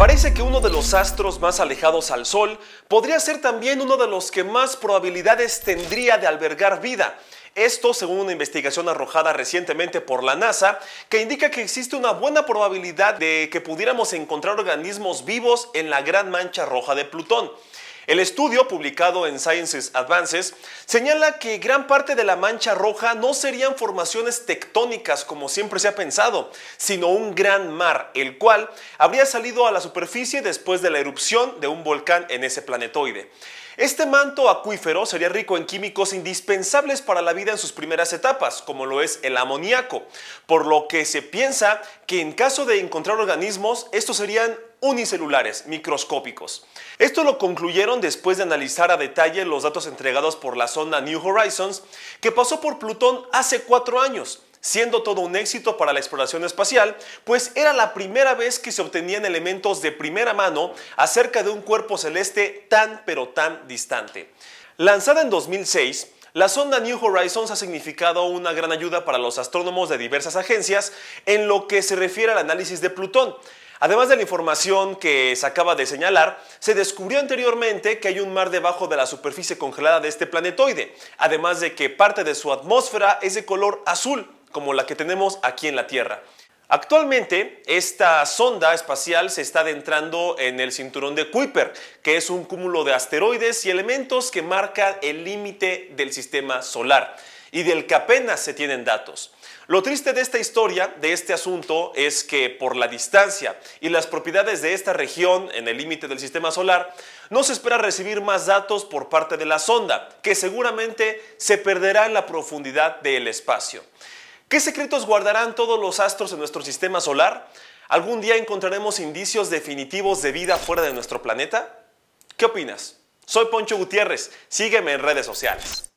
Parece que uno de los astros más alejados al Sol podría ser también uno de los que más probabilidades tendría de albergar vida. Esto según una investigación arrojada recientemente por la NASA, que indica que existe una buena probabilidad de que pudiéramos encontrar organismos vivos en la gran mancha roja de Plutón. El estudio, publicado en Sciences Advances, señala que gran parte de la mancha roja no serían formaciones tectónicas como siempre se ha pensado, sino un gran mar, el cual habría salido a la superficie después de la erupción de un volcán en ese planetoide. Este manto acuífero sería rico en químicos indispensables para la vida en sus primeras etapas, como lo es el amoníaco, por lo que se piensa que en caso de encontrar organismos, estos serían unicelulares, microscópicos. Esto lo concluyeron después de analizar a detalle los datos entregados por la sonda New Horizons, que pasó por Plutón hace cuatro años siendo todo un éxito para la exploración espacial, pues era la primera vez que se obtenían elementos de primera mano acerca de un cuerpo celeste tan pero tan distante. Lanzada en 2006, la sonda New Horizons ha significado una gran ayuda para los astrónomos de diversas agencias en lo que se refiere al análisis de Plutón, Además de la información que se acaba de señalar, se descubrió anteriormente que hay un mar debajo de la superficie congelada de este planetoide, además de que parte de su atmósfera es de color azul, como la que tenemos aquí en la Tierra. Actualmente, esta sonda espacial se está adentrando en el cinturón de Kuiper, que es un cúmulo de asteroides y elementos que marca el límite del sistema solar y del que apenas se tienen datos. Lo triste de esta historia, de este asunto, es que por la distancia y las propiedades de esta región en el límite del sistema solar, no se espera recibir más datos por parte de la sonda, que seguramente se perderá en la profundidad del espacio. ¿Qué secretos guardarán todos los astros en nuestro sistema solar? ¿Algún día encontraremos indicios definitivos de vida fuera de nuestro planeta? ¿Qué opinas? Soy Poncho Gutiérrez, sígueme en redes sociales.